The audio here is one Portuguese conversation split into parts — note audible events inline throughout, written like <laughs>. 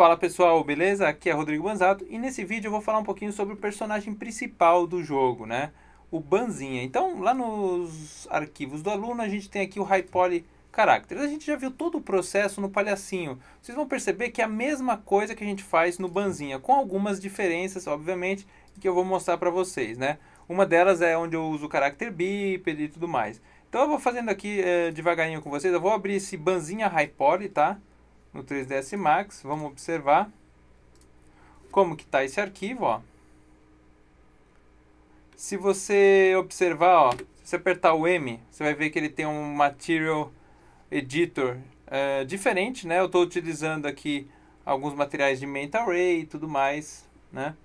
Fala pessoal, beleza? Aqui é Rodrigo Banzato e nesse vídeo eu vou falar um pouquinho sobre o personagem principal do jogo, né? O Banzinha. Então, lá nos arquivos do aluno, a gente tem aqui o Hypoly Character. A gente já viu todo o processo no Palhacinho. Vocês vão perceber que é a mesma coisa que a gente faz no Banzinha, com algumas diferenças, obviamente, que eu vou mostrar para vocês, né? Uma delas é onde eu uso o caráter bípede e tudo mais. Então eu vou fazendo aqui é, devagarinho com vocês. Eu vou abrir esse Banzinha Hypoly, tá? no 3ds Max, vamos observar como que está esse arquivo, ó. Se você observar, ó, se você apertar o M, você vai ver que ele tem um Material Editor é, diferente, né? Eu estou utilizando aqui alguns materiais de Ray e tudo mais, né?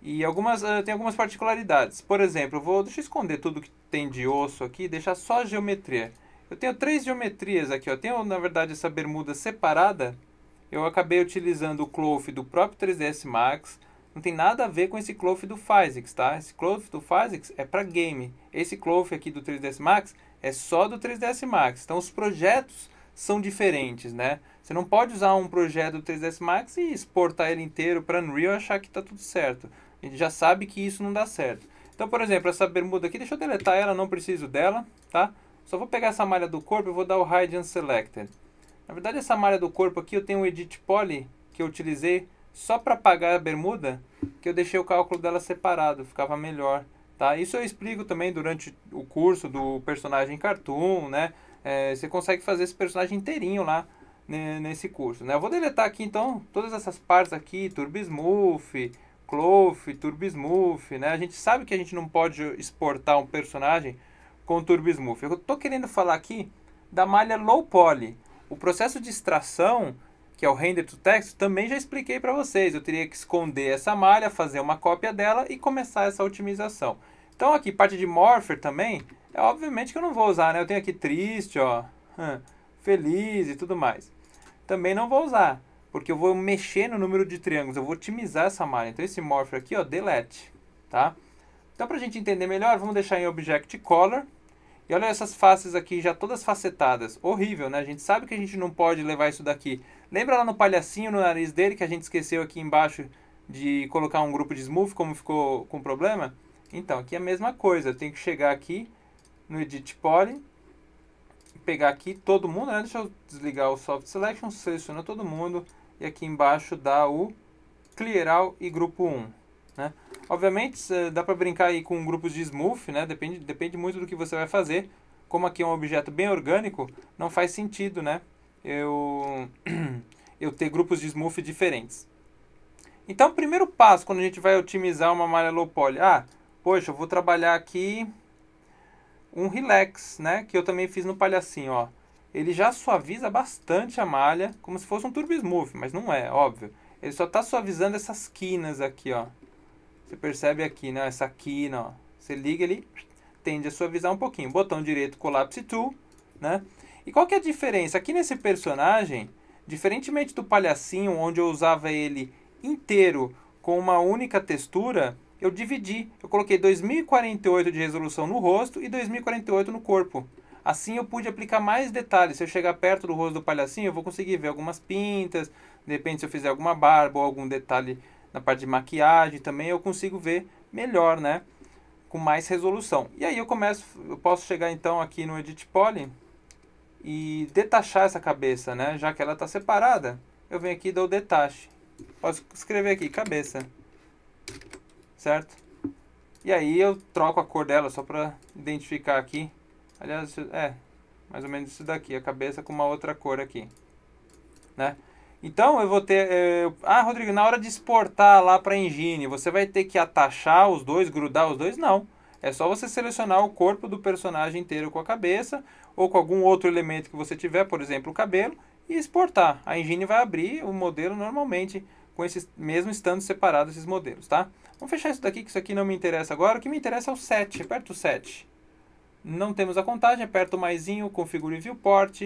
E algumas, uh, tem algumas particularidades. Por exemplo, eu vou, deixa eu esconder tudo que tem de osso aqui, deixar só a geometria. Eu tenho três geometrias aqui, ó. Tenho, na verdade, essa bermuda separada. Eu acabei utilizando o cloth do próprio 3ds Max. Não tem nada a ver com esse cloth do Physics, tá? Esse cloth do Physics é para game. Esse cloth aqui do 3ds Max é só do 3ds Max. Então os projetos são diferentes, né? Você não pode usar um projeto do 3ds Max e exportar ele inteiro para Unreal e achar que está tudo certo. A gente já sabe que isso não dá certo. Então, por exemplo, essa bermuda aqui, deixa eu deletar ela, não preciso dela, tá? Só vou pegar essa malha do corpo e vou dar o Hide Unselected. Na verdade, essa malha do corpo aqui, eu tenho um Edit Poly que eu utilizei só para pagar a bermuda, que eu deixei o cálculo dela separado, ficava melhor. Tá? Isso eu explico também durante o curso do personagem cartoon, né? É, você consegue fazer esse personagem inteirinho lá né, nesse curso. Né? Eu vou deletar aqui então todas essas partes aqui, Turbismooth, Cloth, Turbismooth, né? A gente sabe que a gente não pode exportar um personagem com o smooth. Eu estou querendo falar aqui da malha low poly. O processo de extração, que é o render to text, também já expliquei para vocês. Eu teria que esconder essa malha, fazer uma cópia dela e começar essa otimização. Então aqui, parte de morpher também, é obviamente que eu não vou usar, né? Eu tenho aqui triste, ó, feliz e tudo mais. Também não vou usar, porque eu vou mexer no número de triângulos, eu vou otimizar essa malha. Então esse morpher aqui, ó, delete, tá? Então para a gente entender melhor, vamos deixar em object color e olha essas faces aqui já todas facetadas. Horrível, né? A gente sabe que a gente não pode levar isso daqui. Lembra lá no palhacinho, no nariz dele, que a gente esqueceu aqui embaixo de colocar um grupo de smooth, como ficou com problema? Então, aqui é a mesma coisa. Eu tenho que chegar aqui no Edit Poly, pegar aqui todo mundo, né? Deixa eu desligar o Soft Selection, seleciona todo mundo. E aqui embaixo dá o Clear All e Grupo 1. Né? Obviamente, dá para brincar aí com grupos de smooth, né? depende, depende muito do que você vai fazer. Como aqui é um objeto bem orgânico, não faz sentido né? eu, <clears throat> eu ter grupos de smooth diferentes. Então, o primeiro passo quando a gente vai otimizar uma malha low poly, ah, poxa, eu vou trabalhar aqui um relax, né, que eu também fiz no palhacinho, ó. Ele já suaviza bastante a malha, como se fosse um turbo smooth, mas não é, óbvio. Ele só está suavizando essas quinas aqui, ó. Você percebe aqui, né? Essa quina, ó. Você liga ele tende a suavizar um pouquinho. Botão direito, Collapse Tool, né? E qual que é a diferença? Aqui nesse personagem, diferentemente do palhacinho, onde eu usava ele inteiro com uma única textura, eu dividi. Eu coloquei 2048 de resolução no rosto e 2048 no corpo. Assim eu pude aplicar mais detalhes. Se eu chegar perto do rosto do palhacinho, eu vou conseguir ver algumas pintas. De repente, se eu fizer alguma barba ou algum detalhe na parte de maquiagem também eu consigo ver melhor, né? Com mais resolução. E aí eu começo, eu posso chegar então aqui no Edit Poly e detachar essa cabeça, né? Já que ela está separada, eu venho aqui e dou detache. Posso escrever aqui, cabeça. Certo? E aí eu troco a cor dela só para identificar aqui. Aliás, é mais ou menos isso daqui, a cabeça com uma outra cor aqui, né? Então eu vou ter. É, ah, Rodrigo, na hora de exportar lá para a engine, você vai ter que atachar os dois, grudar os dois? Não. É só você selecionar o corpo do personagem inteiro com a cabeça ou com algum outro elemento que você tiver, por exemplo, o cabelo, e exportar. A engine vai abrir o modelo normalmente, com esses, mesmo estando separados esses modelos, tá? Vamos fechar isso daqui, que isso aqui não me interessa agora. O que me interessa é o 7. Aperta o 7. Não temos a contagem, aperta o maisinho, configure viewport.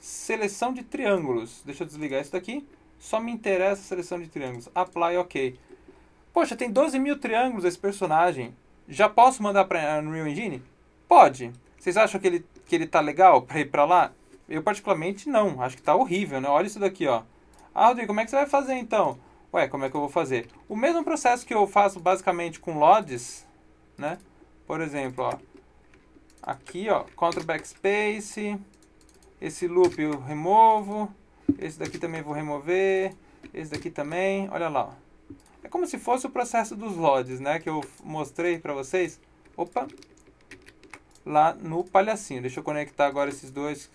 Seleção de triângulos. Deixa eu desligar isso daqui. Só me interessa a seleção de triângulos. Apply, ok. Poxa, tem 12 mil triângulos esse personagem. Já posso mandar para Unreal Engine? Pode. Vocês acham que ele, que ele tá legal para ir para lá? Eu particularmente não. Acho que tá horrível, né? Olha isso daqui, ó. Ah, Rodrigo, como é que você vai fazer então? Ué, como é que eu vou fazer? O mesmo processo que eu faço basicamente com LODs, né? Por exemplo, ó. Aqui, ó, Ctrl Backspace, esse loop eu removo. Esse daqui também vou remover. Esse daqui também. Olha lá. É como se fosse o processo dos LODs, né? Que eu mostrei para vocês. Opa! Lá no palhacinho. Deixa eu conectar agora esses dois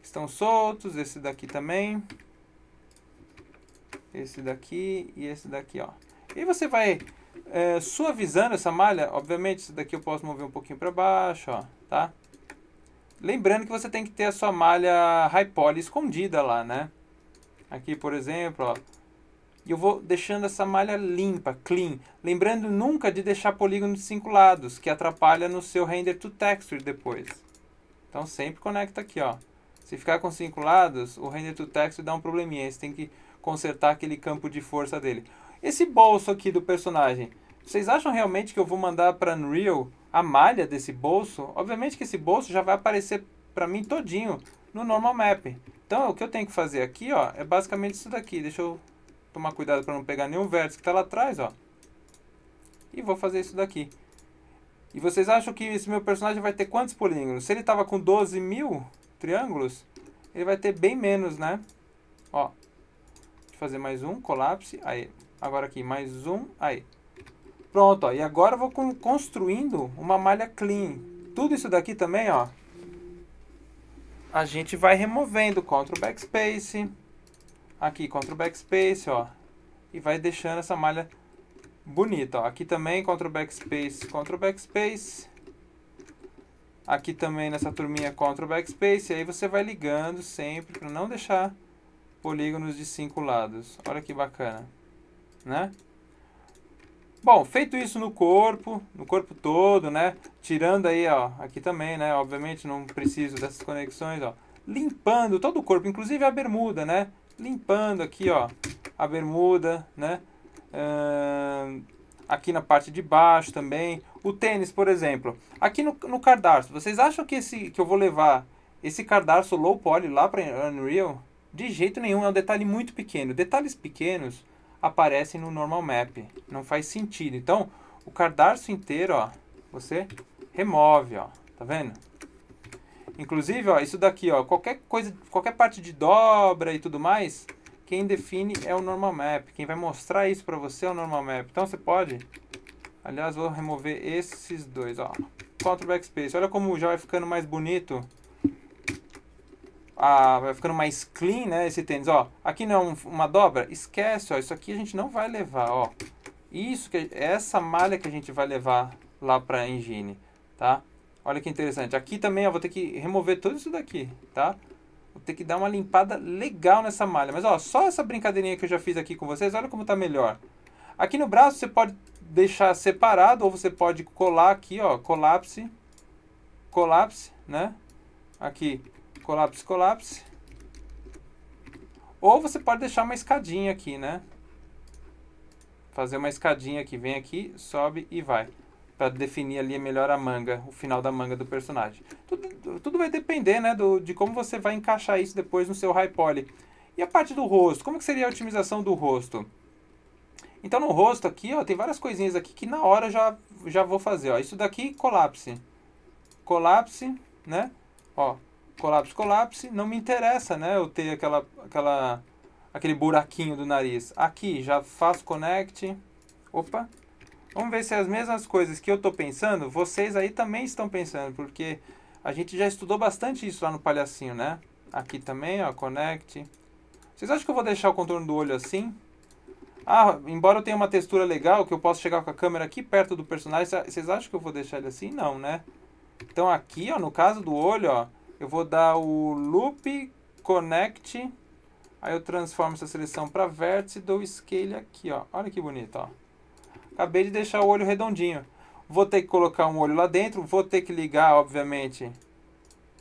que estão soltos. Esse daqui também. Esse daqui e esse daqui, ó. E você vai é, suavizando essa malha. Obviamente, isso daqui eu posso mover um pouquinho para baixo, ó. Tá? Lembrando que você tem que ter a sua malha high poly escondida lá, né? Aqui, por exemplo, ó. E eu vou deixando essa malha limpa, clean. Lembrando nunca de deixar polígono de cinco lados, que atrapalha no seu render to texture depois. Então sempre conecta aqui, ó. Se ficar com cinco lados, o render to texture dá um probleminha. Você tem que consertar aquele campo de força dele. Esse bolso aqui do personagem, vocês acham realmente que eu vou mandar para Unreal a malha desse bolso, obviamente que esse bolso já vai aparecer para mim todinho no normal map. Então o que eu tenho que fazer aqui, ó, é basicamente isso daqui. Deixa eu tomar cuidado para não pegar nenhum vértice que está lá atrás, ó. E vou fazer isso daqui. E vocês acham que esse meu personagem vai ter quantos polígonos? Se ele tava com 12 mil triângulos, ele vai ter bem menos, né? Ó, deixa eu fazer mais um, colapse, aí. Agora aqui, mais um, aí. Pronto, ó, e agora eu vou construindo uma malha clean. Tudo isso daqui também, ó. A gente vai removendo Ctrl backspace. Aqui, Ctrl backspace, ó. E vai deixando essa malha bonita, ó. Aqui também, Ctrl backspace, Ctrl backspace. Aqui também nessa turminha Ctrl backspace. E aí você vai ligando sempre para não deixar polígonos de cinco lados. Olha que bacana, né? Bom, feito isso no corpo, no corpo todo, né? Tirando aí, ó, aqui também, né? Obviamente não preciso dessas conexões, ó. Limpando todo o corpo, inclusive a bermuda, né? Limpando aqui, ó, a bermuda, né? Uh, aqui na parte de baixo também. O tênis, por exemplo. Aqui no, no cardarço, vocês acham que, esse, que eu vou levar esse cardarço low poly lá para Unreal? De jeito nenhum, é um detalhe muito pequeno. Detalhes pequenos aparecem no normal map. Não faz sentido. Então, o cadarço inteiro, ó, você remove, ó, tá vendo? Inclusive, ó, isso daqui, ó, qualquer coisa, qualquer parte de dobra e tudo mais, quem define é o normal map. Quem vai mostrar isso para você é o normal map. Então você pode, aliás, vou remover esses dois, ó. Ctrl backspace. Olha como já vai ficando mais bonito a, vai ficando mais clean, né? Esse tênis, ó. Aqui não é uma dobra, esquece, ó. Isso aqui a gente não vai levar, ó. Isso que essa malha que a gente vai levar lá para a engine, tá? Olha que interessante. Aqui também eu vou ter que remover tudo isso daqui, tá? Vou ter que dar uma limpada legal nessa malha. Mas ó, só essa brincadeirinha que eu já fiz aqui com vocês, olha como tá melhor. Aqui no braço você pode deixar separado ou você pode colar aqui, ó, colapse, colapse, né? Aqui, colapse, colapse. Ou você pode deixar uma escadinha aqui, né? Fazer uma escadinha que vem aqui, sobe e vai. Para definir ali melhor a manga, o final da manga do personagem. Tudo, tudo vai depender, né, do, de como você vai encaixar isso depois no seu high poly. E a parte do rosto? Como que seria a otimização do rosto? Então no rosto aqui, ó, tem várias coisinhas aqui que na hora já, já vou fazer, ó. Isso daqui, colapse. Colapse, né? Ó, colapso colapso não me interessa, né? Eu ter aquela, aquela, aquele buraquinho do nariz. Aqui, já faço connect. Opa! Vamos ver se é as mesmas coisas que eu estou pensando, vocês aí também estão pensando, porque a gente já estudou bastante isso lá no palhacinho, né? Aqui também, ó, connect. Vocês acham que eu vou deixar o contorno do olho assim? Ah, embora eu tenha uma textura legal, que eu posso chegar com a câmera aqui perto do personagem, vocês acham que eu vou deixar ele assim? Não, né? Então aqui, ó, no caso do olho, ó, eu vou dar o loop connect. Aí eu transformo essa seleção para vértice e dou scale aqui, ó. Olha que bonito, ó. Acabei de deixar o olho redondinho. Vou ter que colocar um olho lá dentro. Vou ter que ligar, obviamente,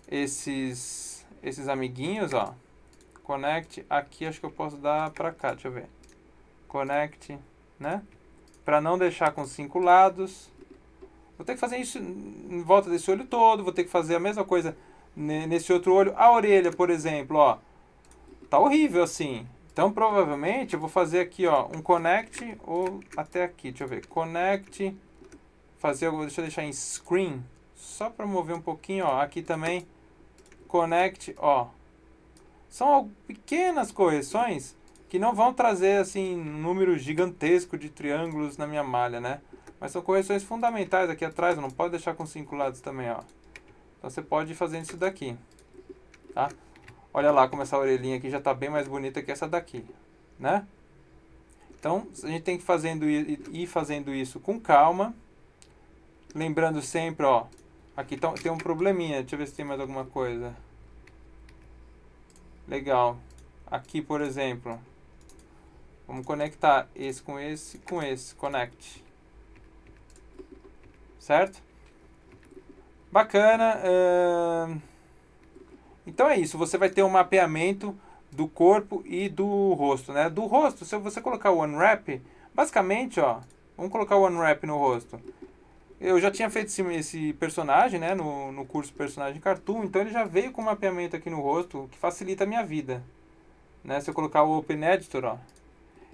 esses, esses amiguinhos, ó. Connect. Aqui acho que eu posso dar para cá, deixa eu ver. Connect, né? Para não deixar com cinco lados. Vou ter que fazer isso em volta desse olho todo. Vou ter que fazer a mesma coisa nesse outro olho. A orelha, por exemplo, ó, tá horrível assim. Então, provavelmente, eu vou fazer aqui, ó, um connect ou até aqui. Deixa eu ver. Connect. Fazer, deixa eu deixar em screen. Só para mover um pouquinho, ó. Aqui também. Connect, ó. São pequenas correções que não vão trazer, assim, um número gigantesco de triângulos na minha malha, né? Mas são correções fundamentais aqui atrás. não pode deixar com cinco lados também, ó. Então você pode ir fazendo isso daqui, tá? Olha lá como essa orelhinha aqui já está bem mais bonita que essa daqui, né? Então a gente tem que fazendo, ir fazendo isso com calma. Lembrando sempre, ó, aqui tá, tem um probleminha. Deixa eu ver se tem mais alguma coisa. Legal. Aqui, por exemplo, vamos conectar esse com esse com esse. Connect. Certo? Bacana. Uh... Então é isso, você vai ter um mapeamento do corpo e do rosto, né? Do rosto, se você colocar o unwrap, basicamente, ó, vamos colocar o unwrap no rosto. Eu já tinha feito esse, esse personagem, né, no, no curso Personagem Cartoon, então ele já veio com mapeamento aqui no rosto, que facilita a minha vida. Né? Se eu colocar o Open Editor, ó,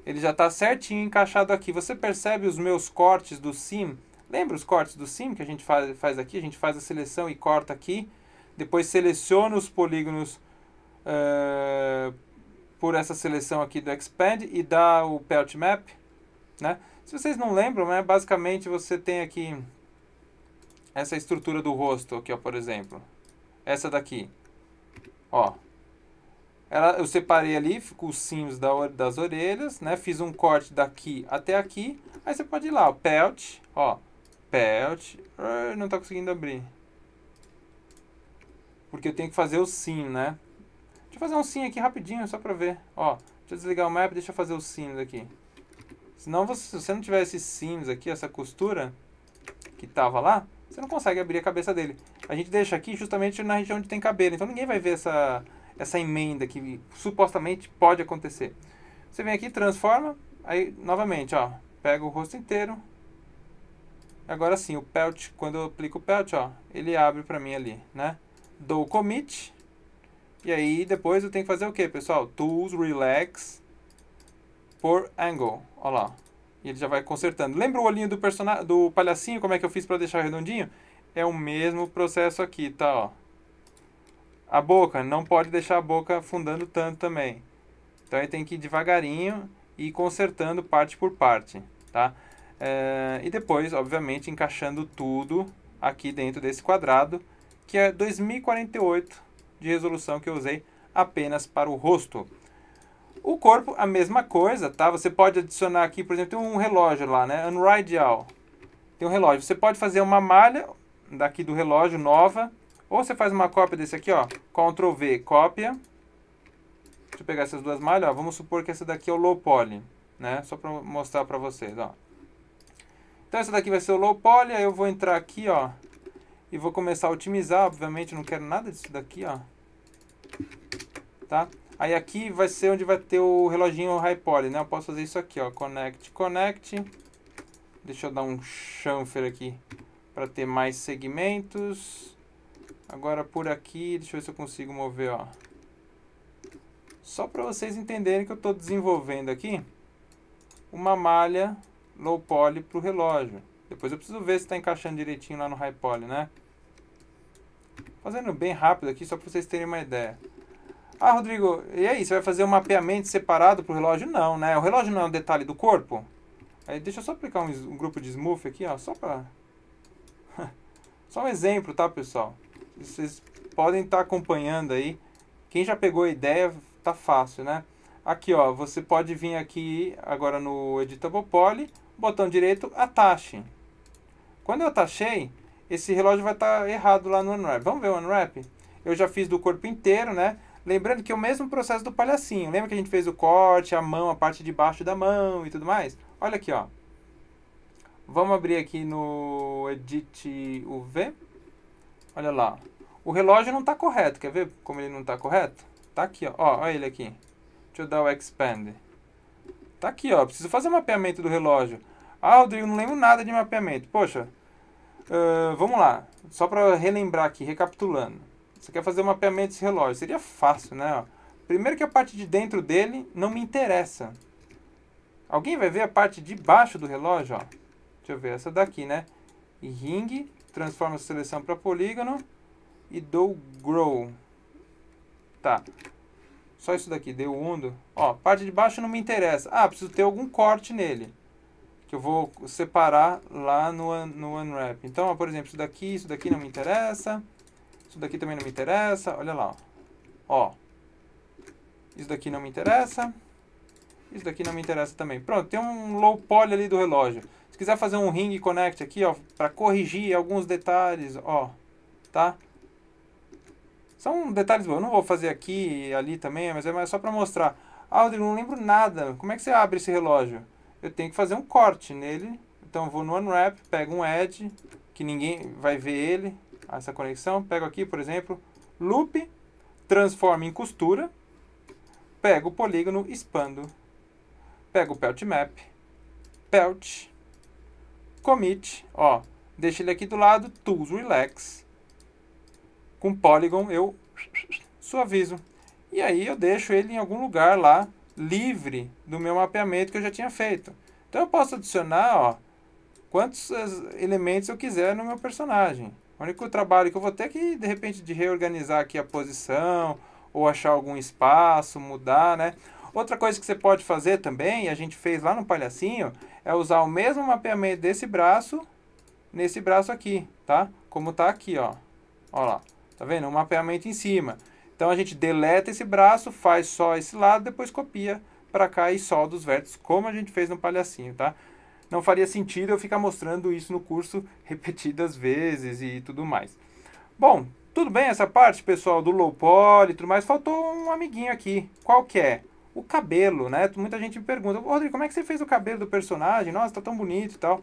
ele já está certinho encaixado aqui. Você percebe os meus cortes do Sim? Lembra os cortes do sim que a gente faz, faz aqui? A gente faz a seleção e corta aqui. Depois seleciona os polígonos uh, por essa seleção aqui do Expand e dá o Pelt Map. Né? Se vocês não lembram, né, basicamente você tem aqui essa estrutura do rosto aqui, ó, por exemplo. Essa daqui. Ó. Ela, eu separei ali, ficou os sims da, das orelhas, né? Fiz um corte daqui até aqui. Aí você pode ir lá, o pelt, ó pelt. Ah, não está conseguindo abrir. Porque eu tenho que fazer o sim, né? Deixa eu fazer um sim aqui rapidinho, só para ver. Ó, deixa eu desligar o map e deixa eu fazer os sims aqui. Senão, você, se você não tiver esses sims aqui, essa costura que tava lá, você não consegue abrir a cabeça dele. A gente deixa aqui justamente na região onde tem cabelo. Então ninguém vai ver essa, essa emenda que supostamente pode acontecer. Você vem aqui, transforma, aí novamente, ó, pega o rosto inteiro, Agora sim, o pelt, quando eu aplico o pelt, ó, ele abre para mim ali, né? Dou commit. E aí depois eu tenho que fazer o quê, pessoal? Tools, relax, por angle. Ó lá. E ele já vai consertando. Lembra o olhinho do personagem do palhacinho, como é que eu fiz para deixar redondinho? É o mesmo processo aqui, tá, ó. A boca, não pode deixar a boca afundando tanto também. Então aí tem que ir devagarinho e consertando parte por parte, tá? É, e depois, obviamente, encaixando tudo aqui dentro desse quadrado, que é 2048 de resolução que eu usei apenas para o rosto. O corpo, a mesma coisa, tá? Você pode adicionar aqui, por exemplo, tem um relógio lá, né? Unradial. Tem um relógio. Você pode fazer uma malha daqui do relógio nova, ou você faz uma cópia desse aqui, ó. Ctrl V, cópia. Deixa eu pegar essas duas malhas, ó. Vamos supor que essa daqui é o low poly, né? Só para mostrar para vocês, ó. Então essa daqui vai ser o low poly, aí eu vou entrar aqui, ó, e vou começar a otimizar, obviamente, não quero nada disso daqui, ó. Tá? Aí aqui vai ser onde vai ter o reloginho high poly, né? Eu posso fazer isso aqui, ó, connect, connect. Deixa eu dar um chamfer aqui para ter mais segmentos. Agora por aqui, deixa eu ver se eu consigo mover, ó. Só para vocês entenderem que eu estou desenvolvendo aqui uma malha low poly para o relógio. Depois eu preciso ver se está encaixando direitinho lá no high poly, né? Fazendo bem rápido aqui, só para vocês terem uma ideia. Ah, Rodrigo, e aí? Você vai fazer um mapeamento separado para o relógio? Não, né? O relógio não é um detalhe do corpo? Aí deixa eu só aplicar um, um grupo de smooth aqui, ó, só para... <laughs> só um exemplo, tá, pessoal? Vocês podem estar tá acompanhando aí. Quem já pegou a ideia, tá fácil, né? Aqui, ó, você pode vir aqui agora no Editable Poly botão direito, atache. Quando eu atachei, esse relógio vai estar tá errado lá no unwrap. Vamos ver o unwrap? Eu já fiz do corpo inteiro, né? Lembrando que é o mesmo processo do palhacinho. Lembra que a gente fez o corte, a mão, a parte de baixo da mão e tudo mais? Olha aqui, ó. Vamos abrir aqui no Edit UV. Olha lá. O relógio não está correto. Quer ver como ele não está correto? Está aqui, ó. ó. Olha ele aqui. Deixa eu dar o Expand. Tá aqui, ó. Preciso fazer o mapeamento do relógio. Ah, Rodrigo, não lembro nada de mapeamento. Poxa, uh, vamos lá. Só para relembrar aqui, recapitulando. Você quer fazer o mapeamento desse relógio? Seria fácil, né? Primeiro que a parte de dentro dele não me interessa. Alguém vai ver a parte de baixo do relógio? Ó. Deixa eu ver, essa daqui, né? E ring, transforma a seleção para polígono e dou grow. Tá. Só isso daqui, deu undo. Ó, parte de baixo não me interessa. Ah, preciso ter algum corte nele. Que eu vou separar lá no, no unwrap. Então, ó, por exemplo, isso daqui, isso daqui não me interessa. Isso daqui também não me interessa. Olha lá, ó. Isso daqui não me interessa. Isso daqui não me interessa também. Pronto, tem um low poly ali do relógio. Se quiser fazer um ring connect aqui, ó, para corrigir alguns detalhes, ó, tá? São detalhes bons. Eu não vou fazer aqui e ali também, mas é só para mostrar. Ah, Rodrigo, não lembro nada. Como é que você abre esse relógio? Eu tenho que fazer um corte nele. Então eu vou no unwrap, pego um edge, que ninguém vai ver ele, essa conexão. Pego aqui, por exemplo, loop, transformo em costura. Pego o polígono, expando. Pego o pelt map, pelt, commit, ó. Deixa ele aqui do lado, tools relax com Polygon eu suavizo. E aí eu deixo ele em algum lugar lá, livre do meu mapeamento que eu já tinha feito. Então eu posso adicionar ó, quantos eh, elementos eu quiser no meu personagem. O único trabalho que eu vou ter é que, de repente, de reorganizar aqui a posição, ou achar algum espaço, mudar, né? Outra coisa que você pode fazer também, e a gente fez lá no palhacinho, é usar o mesmo mapeamento desse braço nesse braço aqui, tá? Como tá aqui, ó. Ó lá. Tá vendo? Um mapeamento em cima. Então a gente deleta esse braço, faz só esse lado, depois copia para cá e solda os vértices, como a gente fez no palhacinho, tá? Não faria sentido eu ficar mostrando isso no curso <laughs> repetidas vezes e tudo mais. Bom, tudo bem essa parte, pessoal, do low poly e tudo mais. Faltou um amiguinho aqui. Qual que é? O cabelo, né? Muita gente me pergunta, Rodrigo, como é que você fez o cabelo do personagem? Nossa, tá tão bonito e tal.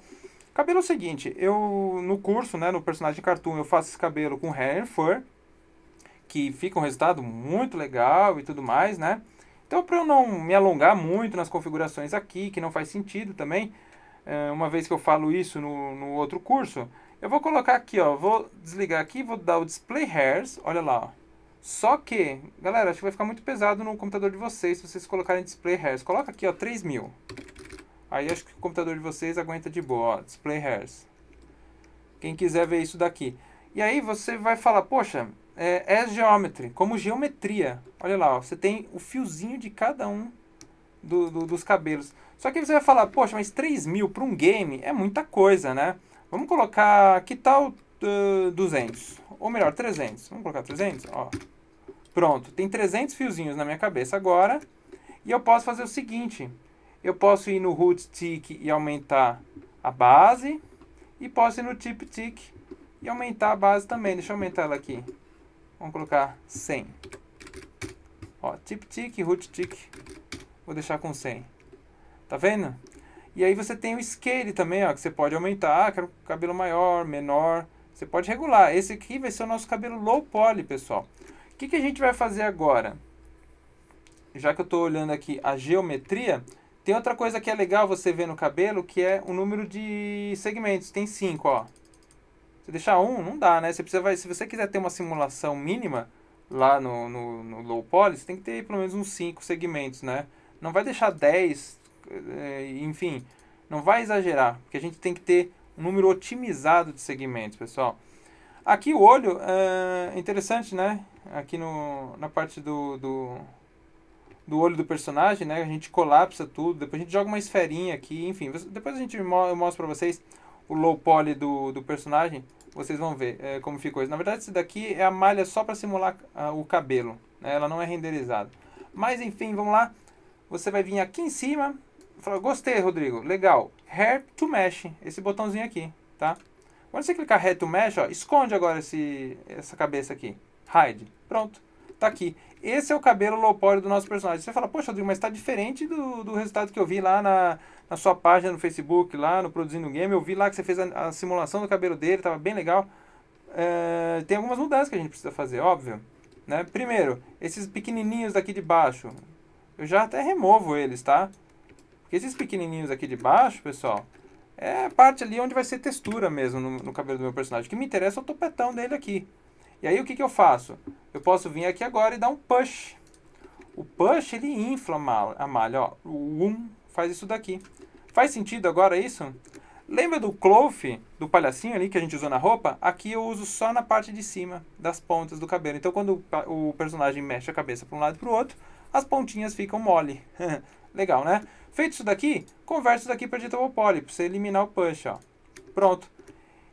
O cabelo é o seguinte, eu no curso, né, no personagem cartoon, eu faço esse cabelo com hair and fur que fica um resultado muito legal e tudo mais, né? Então, para eu não me alongar muito nas configurações aqui, que não faz sentido também, eh, uma vez que eu falo isso no, no outro curso, eu vou colocar aqui, ó, vou desligar aqui, vou dar o Display Hairs, olha lá, ó. Só que, galera, acho que vai ficar muito pesado no computador de vocês se vocês colocarem Display Hairs. Coloca aqui, ó, 3000. Aí acho que o computador de vocês aguenta de boa, ó, Display Hairs. Quem quiser ver isso daqui. E aí você vai falar, poxa, é, as é geometry, como geometria. Olha lá, ó, você tem o fiozinho de cada um do, do, dos cabelos. Só que você vai falar, poxa, mas 3 mil para um game é muita coisa, né? Vamos colocar, que tal uh, 200? Ou melhor, 300. Vamos colocar 300? Ó. Pronto, tem 300 fiozinhos na minha cabeça agora. E eu posso fazer o seguinte, eu posso ir no root tick e aumentar a base. E posso ir no tip tick e aumentar a base também. Deixa eu aumentar ela aqui. Vamos colocar 100. Ó, tip tick, root tick. Vou deixar com 100. Tá vendo? E aí você tem o scale também, ó, que você pode aumentar. Ah, quero cabelo maior, menor. Você pode regular. Esse aqui vai ser o nosso cabelo low poly, pessoal. O que, que a gente vai fazer agora? Já que eu estou olhando aqui a geometria, tem outra coisa que é legal você ver no cabelo, que é o número de segmentos. Tem 5, ó. Você deixar um, não dá, né? Você precisa, vai, se você quiser ter uma simulação mínima lá no, no, no low poly, você tem que ter pelo menos uns 5 segmentos, né? Não vai deixar 10, eh, enfim, não vai exagerar, porque a gente tem que ter um número otimizado de segmentos, pessoal. Aqui o olho, é interessante, né? Aqui no, na parte do, do, do olho do personagem, né? A gente colapsa tudo, depois a gente joga uma esferinha aqui, enfim. Depois a gente, mostra mostro pra vocês o low poly do, do personagem, vocês vão ver é, como ficou isso. Na verdade, isso daqui é a malha só para simular ah, o cabelo, né? ela não é renderizada. Mas enfim, vamos lá. Você vai vir aqui em cima, fala, gostei, Rodrigo, legal. Hair to Mesh, esse botãozinho aqui, tá? Quando você clicar Hair to Mesh, ó, esconde agora esse, essa cabeça aqui. Hide. Pronto tá aqui. Esse é o cabelo lopóreo do nosso personagem. Você fala, poxa, Rodrigo, mas está diferente do, do resultado que eu vi lá na, na sua página no Facebook, lá no Produzindo Game. Eu vi lá que você fez a, a simulação do cabelo dele, tava bem legal. É, tem algumas mudanças que a gente precisa fazer, óbvio. Né? Primeiro, esses pequenininhos daqui de baixo. Eu já até removo eles, tá? Porque esses pequenininhos aqui de baixo, pessoal, é a parte ali onde vai ser textura mesmo no, no cabelo do meu personagem. O que me interessa é o topetão dele aqui. E aí o que, que eu faço? Eu posso vir aqui agora e dar um push. O push ele infla a malha, ó. Um, faz isso daqui. Faz sentido agora isso? Lembra do cloth, do palhacinho ali que a gente usou na roupa? Aqui eu uso só na parte de cima das pontas do cabelo. Então quando o personagem mexe a cabeça para um lado e para o outro, as pontinhas ficam mole. <laughs> Legal, né? Feito isso daqui, converte isso daqui para o poly, para você eliminar o push, ó. Pronto.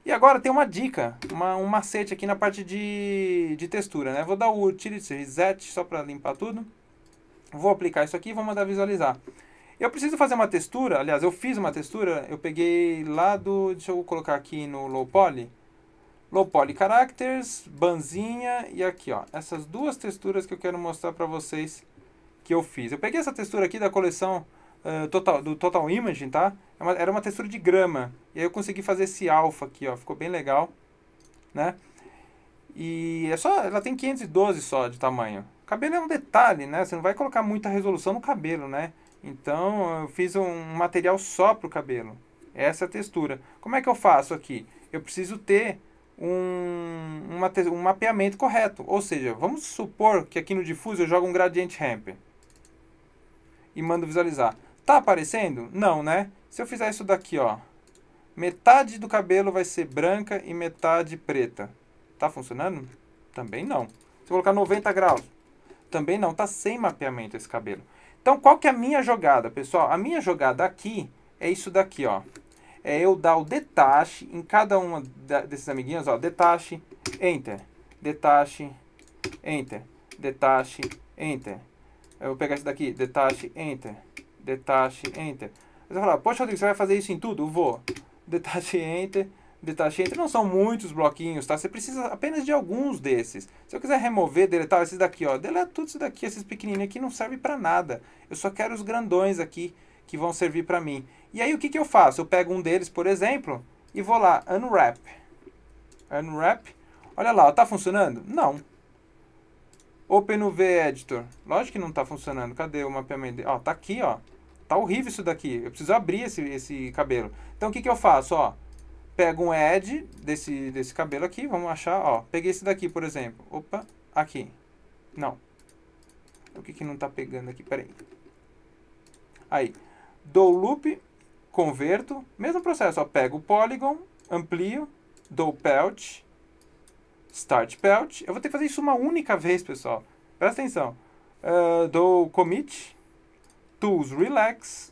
E agora tem uma dica, uma, um macete aqui na parte de, de textura, né? Vou dar o Utility Reset só para limpar tudo. Vou aplicar isso aqui e vou mandar visualizar. Eu preciso fazer uma textura, aliás, eu fiz uma textura, eu peguei lá do, deixa eu colocar aqui no Low Poly, Low Poly Characters, Banzinha e aqui, ó, essas duas texturas que eu quero mostrar para vocês que eu fiz. Eu peguei essa textura aqui da coleção ah, total, do Total Image, tá? É era uma textura de grama. E aí eu consegui fazer esse alfa aqui, ó. Ficou bem legal, né? E é só, ela tem 512 só de tamanho. Cabelo é um detalhe, né? Você não vai colocar muita resolução no cabelo, né? Então eu fiz um material só para o cabelo. Essa é a textura. Como é que eu faço aqui? Eu preciso ter um, uma, um mapeamento correto. Ou seja, vamos supor que aqui no difuso eu jogo um gradiente ramp e mando visualizar. Tá aparecendo? Não, né? Se eu fizer isso daqui, ó. Metade do cabelo vai ser branca e metade preta. Tá funcionando? Também não. Se eu colocar 90 graus, também não. Tá sem mapeamento esse cabelo. Então, qual que é a minha jogada, pessoal? A minha jogada aqui é isso daqui, ó. É eu dar o detache em cada uma desses amiguinhos, ó. Detache, enter. Detache, enter. Detache, enter. Eu vou pegar esse daqui, detache, enter detache, enter. Você vai falar, poxa, Rodrigo, você vai fazer isso em tudo? Vou. Detache, enter, detache, enter. Não são muitos bloquinhos, tá? Você precisa apenas de alguns desses. Se eu quiser remover, deletar esses daqui, ó, deleta tudo isso daqui, esses pequenininhos aqui não servem para nada. Eu só quero os grandões aqui que vão servir para mim. E aí o que, que eu faço? Eu pego um deles, por exemplo, e vou lá, unwrap. Unwrap. Olha lá, ó, tá funcionando? Não. open uv Editor. Lógico que não está funcionando. Cadê o mapeamento? Ó, tá aqui, ó tá horrível isso daqui. Eu preciso abrir esse, esse cabelo. Então o que, que eu faço? Ó, pego um edge desse, desse cabelo aqui. Vamos achar, ó. Peguei esse daqui, por exemplo. Opa, aqui. Não. O que, que não tá pegando aqui? Peraí. Aí. Dou loop, converto. Mesmo processo, ó. Pego o polygon, amplio, dou pelt, start pelt. Eu vou ter que fazer isso uma única vez, pessoal. Presta atenção. Uh, dou commit, Tools Relax,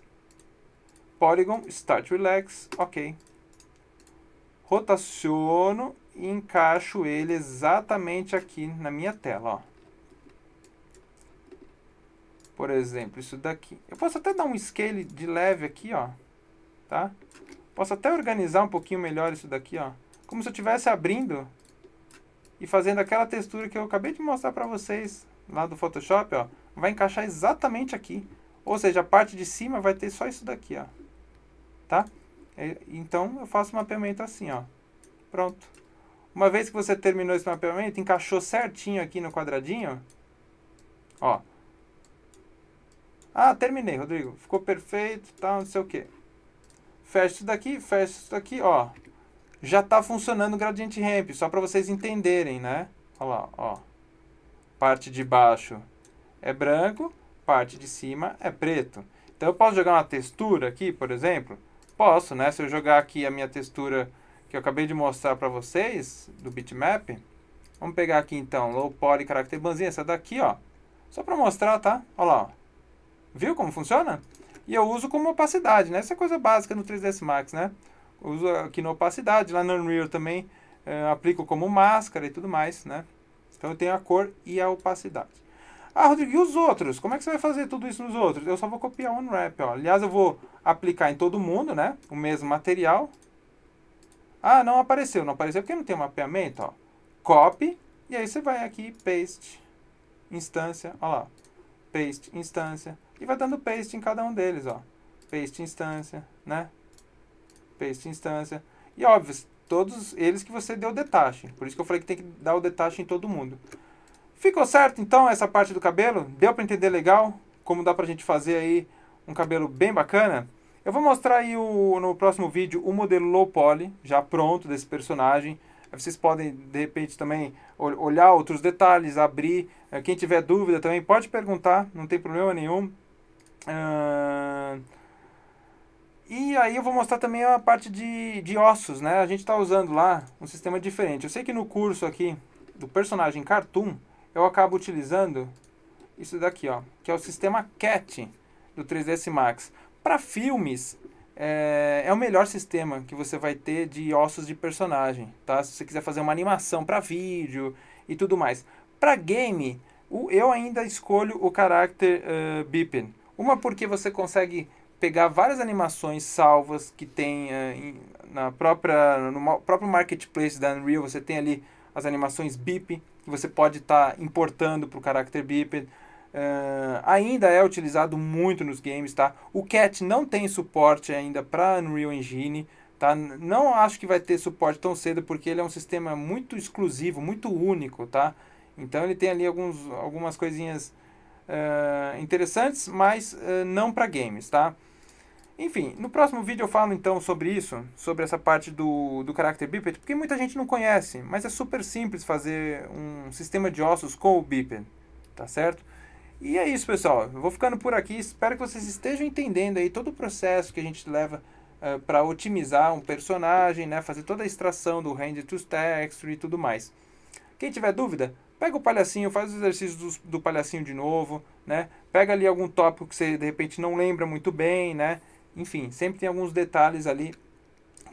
Polygon Start Relax, ok. Rotaciono e encaixo ele exatamente aqui na minha tela, ó. Por exemplo, isso daqui. Eu posso até dar um scale de leve aqui, ó, tá? Posso até organizar um pouquinho melhor isso daqui, ó. Como se eu estivesse abrindo e fazendo aquela textura que eu acabei de mostrar para vocês lá do Photoshop, ó. Vai encaixar exatamente aqui. Ou seja, a parte de cima vai ter só isso daqui, ó. Tá? É, então, eu faço o mapeamento assim, ó. Pronto. Uma vez que você terminou esse mapeamento, encaixou certinho aqui no quadradinho, ó. Ah, terminei, Rodrigo. Ficou perfeito, tá, não sei o que. Fecha isso daqui, fecha isso daqui, ó. Já tá funcionando o gradiente ramp, só para vocês entenderem, né? Olha lá, ó. Parte de baixo é branco, parte de cima é preto. Então eu posso jogar uma textura aqui, por exemplo? Posso, né? Se eu jogar aqui a minha textura que eu acabei de mostrar para vocês, do bitmap. Vamos pegar aqui então, low poly character banzinha, essa daqui, ó. Só para mostrar, tá? Olha lá, ó. Viu como funciona? E eu uso como opacidade, né? Essa é coisa básica no 3ds Max, né? Eu uso aqui na opacidade, lá no Unreal também eh, aplico como máscara e tudo mais, né? Então eu tenho a cor e a opacidade. Ah, Rodrigo, e os outros? Como é que você vai fazer tudo isso nos outros? Eu só vou copiar o unwrap, ó. Aliás, eu vou aplicar em todo mundo, né? O mesmo material. Ah, não apareceu. Não apareceu porque não tem mapeamento, ó. Copy. E aí você vai aqui, paste, instância, ó lá. Paste, instância. E vai dando paste em cada um deles, ó. Paste, instância, né? Paste, instância. E óbvio, todos eles que você deu detaching. Por isso que eu falei que tem que dar o detaching em todo mundo. Ficou certo então essa parte do cabelo? Deu para entender legal como dá pra gente fazer aí um cabelo bem bacana? Eu vou mostrar aí o, no próximo vídeo o modelo low poly já pronto desse personagem. Vocês podem de repente também olhar outros detalhes, abrir. Eh, quem tiver dúvida também pode perguntar, não tem problema nenhum. Uh... E aí eu vou mostrar também a parte de, de ossos, né? A gente está usando lá um sistema diferente. Eu sei que no curso aqui do personagem Cartoon, eu acabo utilizando isso daqui, ó, que é o sistema CAT do 3ds Max. Para filmes, é, é, o melhor sistema que você vai ter de ossos de personagem, tá? Se você quiser fazer uma animação para vídeo e tudo mais. Para game, o, eu ainda escolho o character uh, Uma porque você consegue pegar várias animações salvas que tem uh, na própria, no próprio marketplace da Unreal, você tem ali as animações BIP, que você pode estar tá importando para o character bípede. Uh, ainda é utilizado muito nos games, tá? O Cat não tem suporte ainda para Unreal Engine, tá? Não acho que vai ter suporte tão cedo porque ele é um sistema muito exclusivo, muito único, tá? Então ele tem ali alguns, algumas coisinhas uh, interessantes, mas uh, não para games, tá? Enfim, no próximo vídeo eu falo então sobre isso, sobre essa parte do, do caráter bípede, porque muita gente não conhece, mas é super simples fazer um sistema de ossos com o bípede, tá certo? E é isso, pessoal. Eu vou ficando por aqui. Espero que vocês estejam entendendo aí todo o processo que a gente leva uh, eh, para otimizar um personagem, né? Fazer toda a extração do render to texture e tudo mais. Quem tiver dúvida, pega o palhacinho, faz os exercícios do, do palhacinho de novo, né? Pega ali algum tópico que você de repente não lembra muito bem, né? Enfim, sempre tem alguns detalhes ali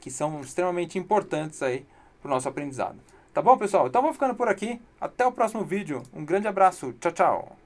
que são extremamente importantes aí para o nosso aprendizado. Tá bom, pessoal? Então vou ficando por aqui. Até o próximo vídeo. Um grande abraço. Tchau, tchau.